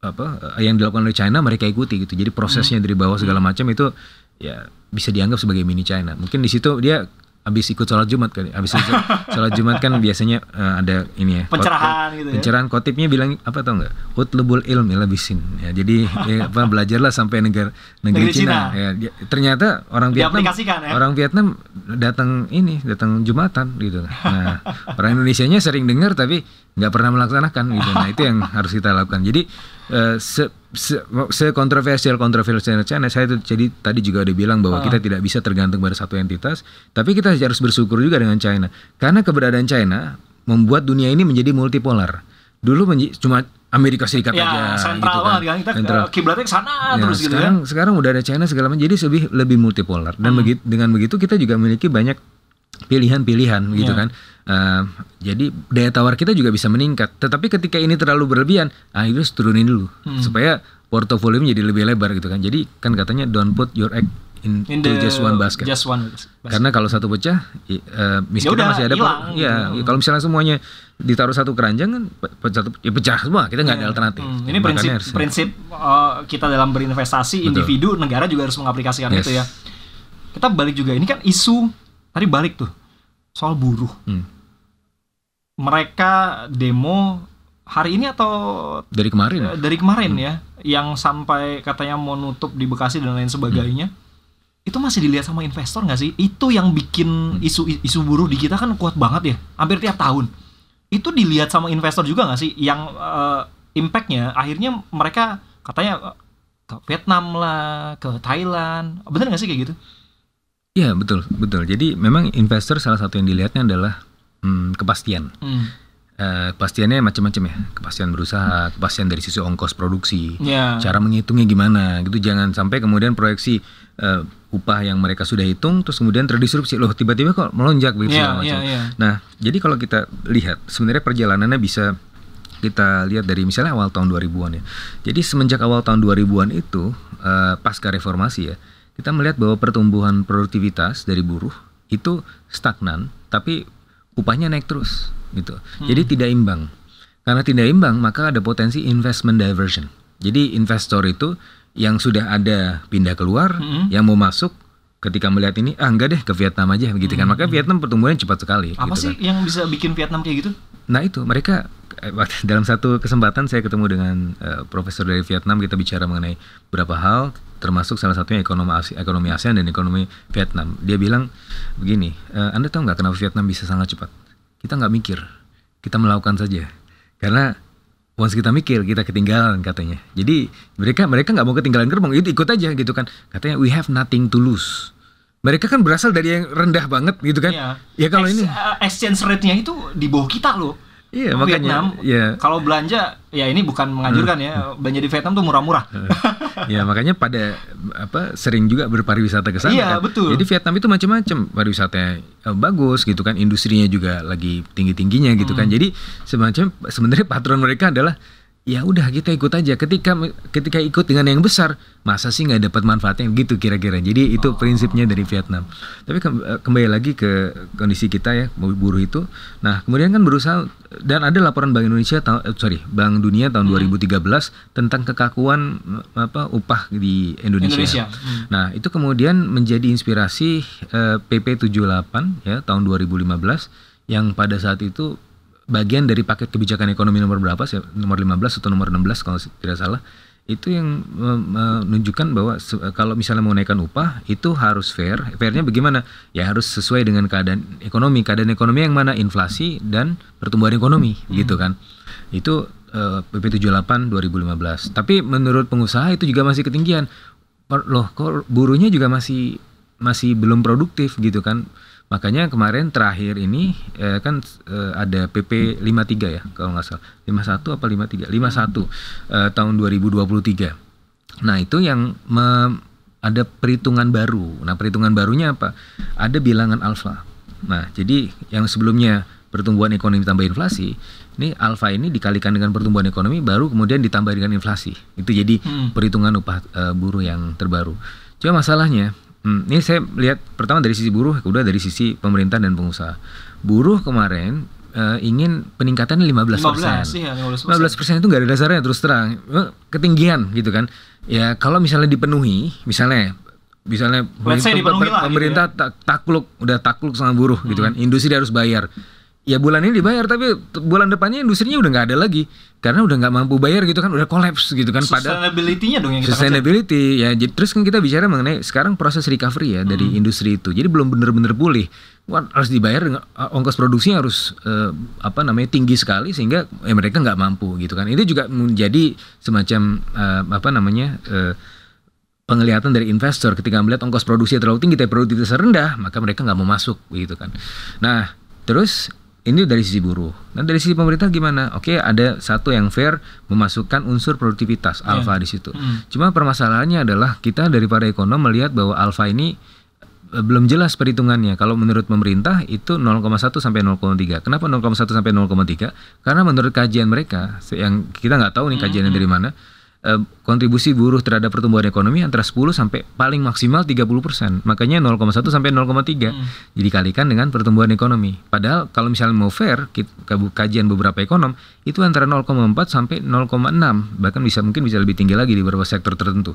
apa eh, yang dilakukan oleh China mereka ikuti gitu. Jadi prosesnya hmm. dari bawah segala hmm. macam itu ya bisa dianggap sebagai mini China. Mungkin di situ dia habis ikut sholat Jumat kali. Habis <laughs> sholat Jumat kan biasanya uh, ada ini ya. Pencerahan kotip, gitu ya. Pencerahan kotipnya bilang apa tau nggak? Utlubul ilmi ya, labisin. Ya, jadi <laughs> ya, apa belajarlah sampai negara negeri, negeri Cina. Cina. Ya, ternyata orang Vietnam ya? orang Vietnam datang ini, datang Jumatan gitu. Nah, orang nya sering dengar tapi nggak pernah melaksanakan gitu. Nah, itu yang harus kita lakukan. Jadi uh, sekontroversial kontroversialnya saya tuh, jadi tadi juga udah bilang bahwa oh. kita tidak bisa tergantung pada satu entitas, tapi kita harus bersyukur juga dengan China karena keberadaan China membuat dunia ini menjadi multipolar. Dulu menj cuma Amerika Serikat ya, aja gitu kan. kan kita kiblatnya ke sana ya, terus gitu sekarang, ya. Sekarang udah ada China segala macam jadi lebih lebih multipolar dan hmm. begitu, dengan begitu kita juga memiliki banyak pilihan-pilihan gitu iya. kan. Uh, jadi daya tawar kita juga bisa meningkat. Tetapi ketika ini terlalu berlebihan, ah itu turunin dulu hmm. supaya portofolio menjadi lebih lebar gitu kan. Jadi kan katanya don't put your egg in, in the, just one basket. Just one basket. Karena kalau satu pecah, uh, miskin ya masih ada hilang, ya, gitu. Kalau misalnya semuanya ditaruh satu keranjang kan pecah, ya pecah semua. Kita nggak yeah. ada hmm. alternatif. Hmm. Ini prinsip harus, prinsip uh, kita dalam berinvestasi Betul. individu negara juga harus mengaplikasikan yes. itu ya. Kita balik juga ini kan isu Tadi balik tuh soal buruh. Hmm. Mereka demo hari ini atau dari kemarin? Eh, dari kemarin hmm. ya, yang sampai katanya mau nutup di Bekasi dan lain sebagainya. Hmm itu masih dilihat sama investor nggak sih? Itu yang bikin hmm. isu isu buruh di kita kan kuat banget ya, hampir tiap tahun. Itu dilihat sama investor juga nggak sih? Yang uh, impactnya akhirnya mereka katanya ke Vietnam lah, ke Thailand, bener nggak sih kayak gitu? Iya betul betul. Jadi memang investor salah satu yang dilihatnya adalah hmm, kepastian. Hmm. Uh, kepastiannya macam-macam ya. Kepastian berusaha, kepastian dari sisi ongkos produksi, yeah. cara menghitungnya gimana, gitu. Jangan sampai kemudian proyeksi uh, upah yang mereka sudah hitung, terus kemudian terdisrupsi. Loh tiba-tiba kok melonjak begitu yeah, iya, Yeah, yeah. Nah, jadi kalau kita lihat sebenarnya perjalanannya bisa kita lihat dari misalnya awal tahun 2000-an ya. Jadi semenjak awal tahun 2000-an itu uh, pasca reformasi ya kita melihat bahwa pertumbuhan produktivitas dari buruh itu stagnan, tapi upahnya naik terus gitu. Hmm. Jadi tidak imbang. Karena tidak imbang, maka ada potensi investment diversion. Jadi investor itu yang sudah ada pindah keluar, hmm. yang mau masuk ketika melihat ini, ah enggak deh ke Vietnam aja begitu kan. hmm. kan. Maka Vietnam pertumbuhannya cepat sekali. Apa gitu sih kan. yang bisa bikin Vietnam kayak gitu? Nah itu mereka Eh, <laughs> dalam satu kesempatan saya ketemu dengan uh, profesor dari Vietnam kita bicara mengenai beberapa hal termasuk salah satunya ekonomi ASEAN, ekonomi ASEAN dan ekonomi Vietnam. Dia bilang begini, e, Anda tahu nggak kenapa Vietnam bisa sangat cepat? Kita nggak mikir, kita melakukan saja. Karena once kita mikir kita ketinggalan katanya. Jadi mereka mereka nggak mau ketinggalan gerbong, itu ikut aja gitu kan. Katanya we have nothing to lose. Mereka kan berasal dari yang rendah banget gitu kan. Iya. Ya kalau Ex ini exchange rate-nya itu di bawah kita loh. Iya, makanya Vietnam. Iya. Kalau belanja ya ini bukan menganjurkan ya, hmm. belanja di Vietnam tuh murah-murah. <laughs> ya, makanya pada apa sering juga berpariwisata ke sana. Iya, kan? betul. Jadi Vietnam itu macam-macam pariwisatanya eh, bagus gitu kan, industrinya juga lagi tinggi-tingginya gitu kan. hmm. kan. Jadi semacam sebenarnya patron mereka adalah ya udah kita ikut aja ketika ketika ikut dengan yang besar masa sih nggak dapat manfaatnya gitu kira-kira jadi itu oh. prinsipnya dari Vietnam tapi eh, kembali lagi ke kondisi kita ya buruh itu nah kemudian kan berusaha dan ada laporan Bank Indonesia ta- eh, sorry Bank Dunia tahun hmm. 2013 tentang kekakuan eh, apa upah di Indonesia, Indonesia. Hmm. nah itu kemudian menjadi inspirasi eh, PP 78 ya tahun 2015 yang pada saat itu bagian dari paket kebijakan ekonomi nomor berapa sih nomor 15 atau nomor 16 kalau tidak salah itu yang menunjukkan bahwa kalau misalnya mau naikkan upah itu harus fair fairnya bagaimana ya harus sesuai dengan keadaan ekonomi keadaan ekonomi yang mana inflasi dan pertumbuhan ekonomi hmm. gitu kan itu e, dua PP 78 2015 tapi menurut pengusaha itu juga masih ketinggian loh kok buruhnya juga masih masih belum produktif gitu kan Makanya kemarin terakhir ini eh, kan eh, ada PP 53 ya kalau nggak salah 51 apa 53 51 eh, tahun 2023. Nah itu yang me, ada perhitungan baru. Nah perhitungan barunya apa? Ada bilangan alfa. Nah jadi yang sebelumnya pertumbuhan ekonomi tambah inflasi, ini alfa ini dikalikan dengan pertumbuhan ekonomi baru kemudian ditambah dengan inflasi. Itu jadi hmm. perhitungan upah eh, buruh yang terbaru. Cuma masalahnya Hmm, ini saya lihat pertama dari sisi buruh, kedua dari sisi pemerintah dan pengusaha. Buruh kemarin uh, ingin peningkatan 15 persen. 15, belas 15 iya, persen itu nggak ada dasarnya terus terang eh, ketinggian gitu kan. Ya kalau misalnya dipenuhi, misalnya misalnya gitu pemerintah, pemerintah gitu ya. takluk udah takluk sama buruh gitu hmm. gitu kan, industri harus bayar ya bulan ini dibayar tapi bulan depannya industrinya udah nggak ada lagi karena udah nggak mampu bayar gitu kan udah kolaps gitu kan pada sustainability-nya dong yang kita sustainability kacau. ya jadi, terus kan kita bicara mengenai sekarang proses recovery ya hmm. dari industri itu jadi belum benar-benar pulih Wah, harus dibayar dengan ongkos produksi harus eh, apa namanya tinggi sekali sehingga ya mereka nggak mampu gitu kan itu juga menjadi semacam eh, apa namanya eh, penglihatan dari investor ketika melihat ongkos produksi terlalu tinggi tapi produktivitas rendah maka mereka nggak mau masuk gitu kan nah terus ini dari sisi buruh. Nah dari sisi pemerintah gimana? Oke ada satu yang fair memasukkan unsur produktivitas iya. alfa di situ. Mm. Cuma permasalahannya adalah kita dari para ekonom melihat bahwa alfa ini eh, belum jelas perhitungannya. Kalau menurut pemerintah itu 0,1 sampai 0,3. Kenapa 0,1 sampai 0,3? Karena menurut kajian mereka yang kita nggak tahu nih kajiannya mm -hmm. dari mana Eh, kontribusi buruh terhadap pertumbuhan ekonomi antara 10 sampai paling maksimal 30%. Makanya 0,1 sampai 0,3 hmm. kalikan dengan pertumbuhan ekonomi. Padahal kalau misalnya mau fair, kajian beberapa ekonom itu antara 0,4 sampai 0,6, bahkan bisa mungkin bisa lebih tinggi lagi di beberapa sektor tertentu.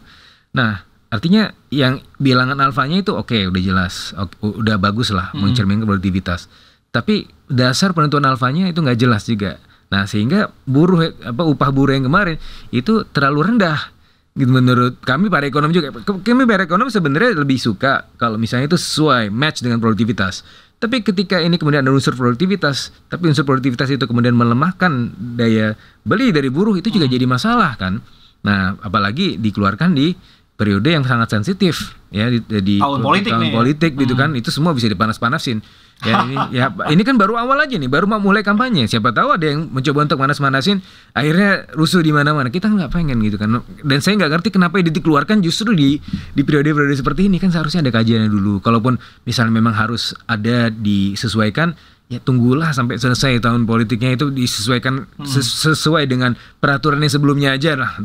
Nah, artinya yang bilangan alfanya itu oke, okay, udah jelas, udah bagus lah hmm. mencerminkan produktivitas. Tapi dasar penentuan alfanya itu nggak jelas juga Nah, sehingga buruh apa upah buruh yang kemarin itu terlalu rendah gitu menurut kami para ekonom juga kami para ekonom sebenarnya lebih suka kalau misalnya itu sesuai match dengan produktivitas tapi ketika ini kemudian ada unsur produktivitas tapi unsur produktivitas itu kemudian melemahkan daya beli dari buruh itu juga hmm. jadi masalah kan nah apalagi dikeluarkan di periode yang sangat sensitif ya di, di tahun politik, tahun nih. Ya. politik gitu hmm. kan itu semua bisa dipanas-panasin ya ini <laughs> ya ini kan baru awal aja nih baru mau mulai kampanye siapa tahu ada yang mencoba untuk manas-manasin akhirnya rusuh di mana-mana kita nggak pengen gitu kan dan saya nggak ngerti kenapa ini dikeluarkan justru di di periode-periode seperti ini kan seharusnya ada kajiannya dulu kalaupun misalnya memang harus ada disesuaikan ya tunggulah sampai selesai tahun politiknya itu disesuaikan hmm. ses sesuai dengan peraturan yang sebelumnya aja lah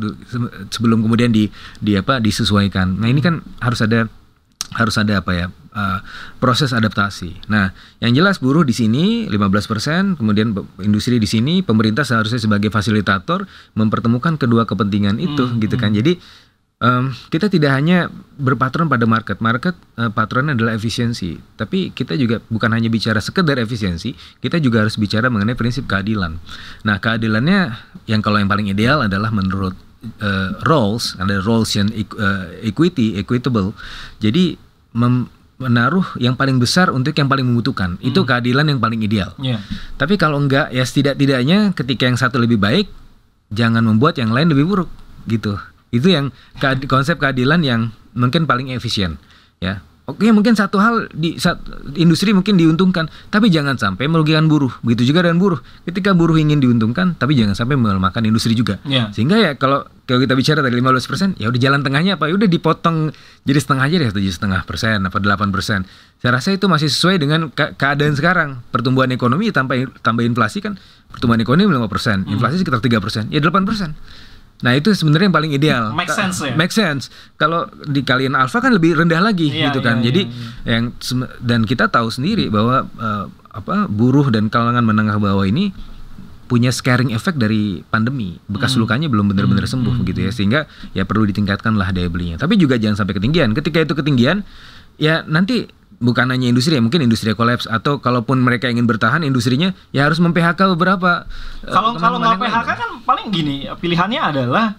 sebelum kemudian di di apa disesuaikan. Nah ini hmm. kan harus ada harus ada apa ya uh, proses adaptasi. Nah, yang jelas buruh di sini 15%, kemudian industri di sini pemerintah seharusnya sebagai fasilitator mempertemukan kedua kepentingan itu hmm, gitu hmm. kan. Jadi um, kita tidak hanya berpatron pada market. Market uh, patronnya adalah efisiensi. Tapi kita juga bukan hanya bicara sekedar efisiensi, kita juga harus bicara mengenai prinsip keadilan. Nah, keadilannya yang kalau yang paling ideal adalah menurut uh, eh, roles, ada roles yang uh, eh, equity, equitable. Jadi menaruh yang paling besar untuk yang paling membutuhkan. Hmm. Itu keadilan yang paling ideal. Yeah. Tapi kalau enggak ya setidak-tidaknya ketika yang satu lebih baik jangan membuat yang lain lebih buruk gitu. Itu yang konsep keadilan yang mungkin paling efisien ya. Oke, mungkin satu hal di saat industri mungkin diuntungkan, tapi jangan sampai merugikan buruh. Begitu juga dengan buruh. Ketika buruh ingin diuntungkan, tapi jangan sampai melemahkan industri juga. Yeah. Sehingga ya kalau kalau kita bicara tadi 15%, ya udah jalan tengahnya apa? Ya udah dipotong jadi setengah aja deh, tujuh setengah persen apa delapan persen. Saya rasa itu masih sesuai dengan keadaan sekarang. Pertumbuhan ekonomi tanpa tambah inflasi kan pertumbuhan ekonomi 5 persen, hmm. inflasi sekitar tiga persen, ya delapan persen. Nah itu sebenarnya yang paling ideal. Make sense ya. Make sense. Kalau di kalian alfa kan lebih rendah lagi yeah, gitu kan. Yeah, Jadi yeah, iya. yang dan kita tahu sendiri bahwa uh, apa buruh dan kalangan menengah bawah ini punya scaring effect dari pandemi bekas hmm. lukanya belum benar-benar hmm, sembuh hmm. gitu ya hmm. sehingga ya perlu ditingkatkan lah daya belinya tapi juga jangan sampai ketinggian ketika itu ketinggian ya nanti bukan hanya industri ya mungkin industri kolaps atau kalaupun mereka ingin bertahan industrinya ya harus mem-PHK beberapa eh, kalau uh, kalau nggak PHK kan paling gini pilihannya adalah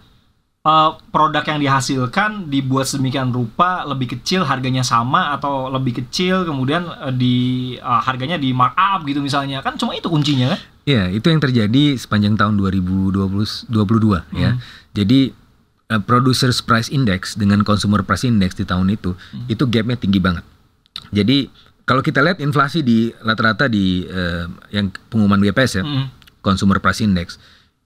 uh, produk yang dihasilkan dibuat sedemikian rupa lebih kecil harganya sama atau lebih kecil kemudian uh, di uh, harganya di markup gitu misalnya kan cuma itu kuncinya kan ya itu yang terjadi sepanjang tahun 2022 ya. hmm. ya jadi uh, Producers Price Index dengan Consumer Price Index di tahun itu hmm. itu gapnya tinggi banget jadi kalau kita lihat inflasi di rata-rata di eh, yang pengumuman BPS ya, mm Consumer Price Index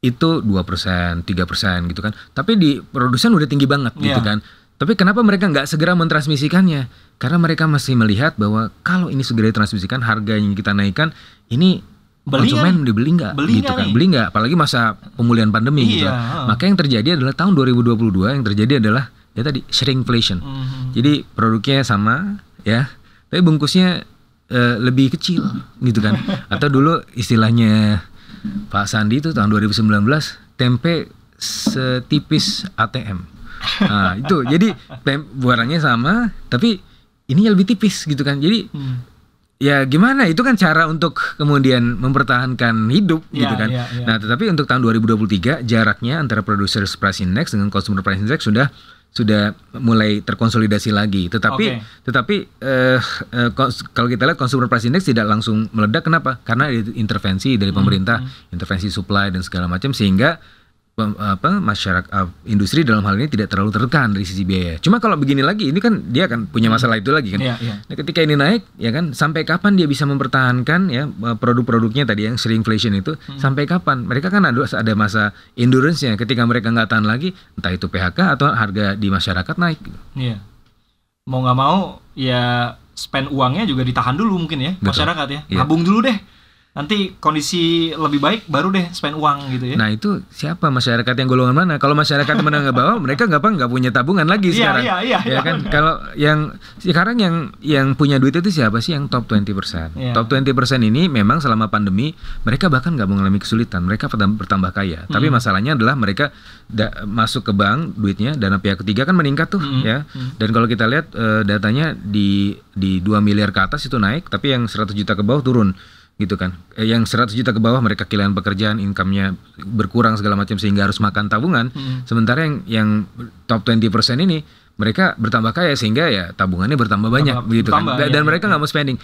itu dua persen, tiga persen gitu kan. Tapi di produsen udah tinggi banget yeah. gitu iya. kan. Tapi kenapa mereka nggak segera mentransmisikannya? Karena mereka masih melihat bahwa kalau ini segera ditransmisikan, harga yang kita naikkan ini Belian. konsumen dibeli nggak gitu kan? Beli nggak? Apalagi masa pemulihan pandemi yeah. gitu. Kan. Maka yang terjadi adalah tahun 2022 yang terjadi adalah ya tadi shrinkflation. Mm -hmm. Jadi produknya sama ya tapi bungkusnya uh, lebih kecil gitu kan atau dulu istilahnya Pak Sandi itu tahun 2019 tempe setipis ATM nah, itu jadi buarannya sama tapi ini lebih tipis gitu kan jadi hmm. ya gimana itu kan cara untuk kemudian mempertahankan hidup ya, gitu kan ya, ya. nah tetapi untuk tahun 2023 jaraknya antara producer price index dengan consumer price index sudah sudah mulai terkonsolidasi lagi. Tetapi okay. tetapi eh, eh kalau kita lihat consumer price index tidak langsung meledak kenapa? Karena intervensi dari hmm, pemerintah, mm -hmm. intervensi supply dan segala macam sehingga apa masyarakat eh, industri dalam hal ini tidak terlalu tertekan dari sisi biaya. Cuma kalau begini lagi ini kan dia akan punya hmm. masalah itu lagi kan. Yeah, yeah. Nah, ketika ini naik ya kan sampai kapan dia bisa mempertahankan ya eh, produk-produknya tadi yang sering inflation itu hmm. sampai kapan? Mereka kan ada masa endurance-nya ketika mereka nggak tahan lagi entah itu PHK atau harga di masyarakat naik. Iya. Mau nggak mau ya spend uangnya juga ditahan dulu mungkin ya Betul. masyarakat ya. Yeah. Nabung dulu deh nanti kondisi lebih baik baru deh spend uang gitu ya. Nah itu siapa masyarakat yang golongan mana? Kalau masyarakat menengah bawah mereka nggak apa nggak punya tabungan lagi iya, sekarang. Iya iya ya iya. Ya kan kalau yang sekarang yang yang punya duit itu siapa sih yang top 20 persen? Iya. Top 20 persen ini memang selama pandemi mereka bahkan nggak mengalami kesulitan. Mereka bertambah kaya. Hmm. Tapi masalahnya adalah mereka masuk ke bank duitnya dana pihak ketiga kan meningkat tuh hmm. ya. Hmm. Dan kalau kita lihat uh, datanya di di 2 miliar ke atas itu naik, tapi yang 100 juta ke bawah turun gitu kan. Eh, yang 100 juta ke bawah mereka kehilangan pekerjaan, income-nya berkurang segala macam sehingga harus makan tabungan. Hmm. Sementara yang yang top 20% ini mereka bertambah kaya sehingga ya tabungannya bertambah banyak gitu kan. bertambah, gitu bertambah, kan. Dan, ya, dan iya. mereka nggak ya. mau spending.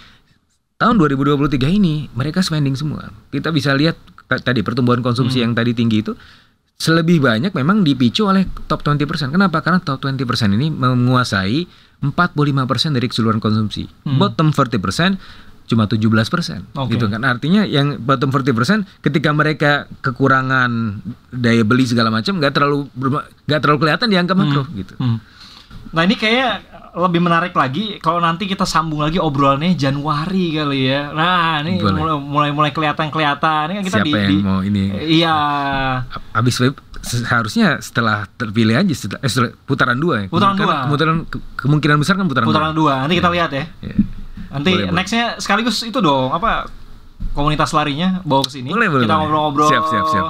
Tahun 2023 ini mereka spending semua. Kita bisa lihat tadi pertumbuhan konsumsi hmm. yang tadi tinggi itu selebih banyak memang dipicu oleh top 20%. Kenapa? Karena top 20% ini menguasai 45% dari keseluruhan konsumsi. Hmm. Bottom 40% cuma 17 persen, okay. gitu kan? Artinya yang bottom 40 persen, ketika mereka kekurangan daya beli segala macam, nggak terlalu nggak terlalu kelihatan di angka hmm. makro, gitu. Hmm. Nah ini kayaknya lebih menarik lagi kalau nanti kita sambung lagi obrolannya Januari kali ya. Nah ini Boleh. mulai mulai kelihatan kelihatan ini kan kita Siapa di, yang di, mau ini? Iya. Habis web seharusnya setelah terpilih aja setelah, eh, setelah putaran dua ya. Putaran kemungkinan, dua. Kemungkinan, besar kan putaran, putaran dua. dua. Nanti yeah. kita iya. lihat ya. Yeah. Nanti nextnya sekaligus itu dong apa komunitas larinya bawa ke sini. boleh, Kita ngobrol-ngobrol. Siap, siap, siap.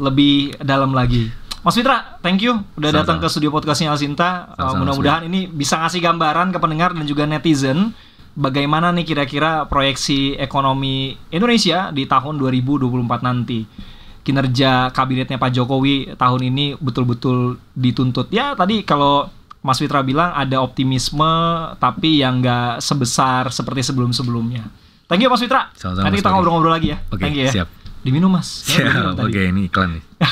Lebih dalam lagi. Mas Fitra, thank you udah datang ke studio podcastnya Alsinta. Uh, Mudah-mudahan ini bisa ngasih gambaran ke pendengar dan juga netizen bagaimana nih kira-kira proyeksi ekonomi Indonesia di tahun 2024 nanti. Kinerja kabinetnya Pak Jokowi tahun ini betul-betul dituntut. Ya tadi kalau Mas Fitra bilang ada optimisme tapi yang nggak sebesar seperti sebelum-sebelumnya. Thank you Mas Fitra. Sama-sama, Nanti kita ngobrol-ngobrol lagi ya. Oke, okay, Thank ya. Siap. Diminum Mas. <laughs> Oke, okay, ini iklan nih. <laughs>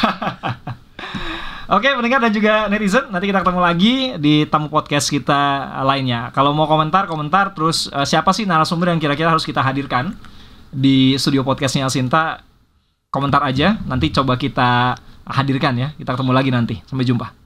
Oke, okay, pendengar dan juga netizen, nanti kita ketemu lagi di tamu podcast kita lainnya. Kalau mau komentar, komentar terus uh, siapa sih narasumber yang kira-kira harus kita hadirkan di studio podcastnya Sinta? Komentar aja, nanti coba kita hadirkan ya. Kita ketemu lagi nanti. Sampai jumpa.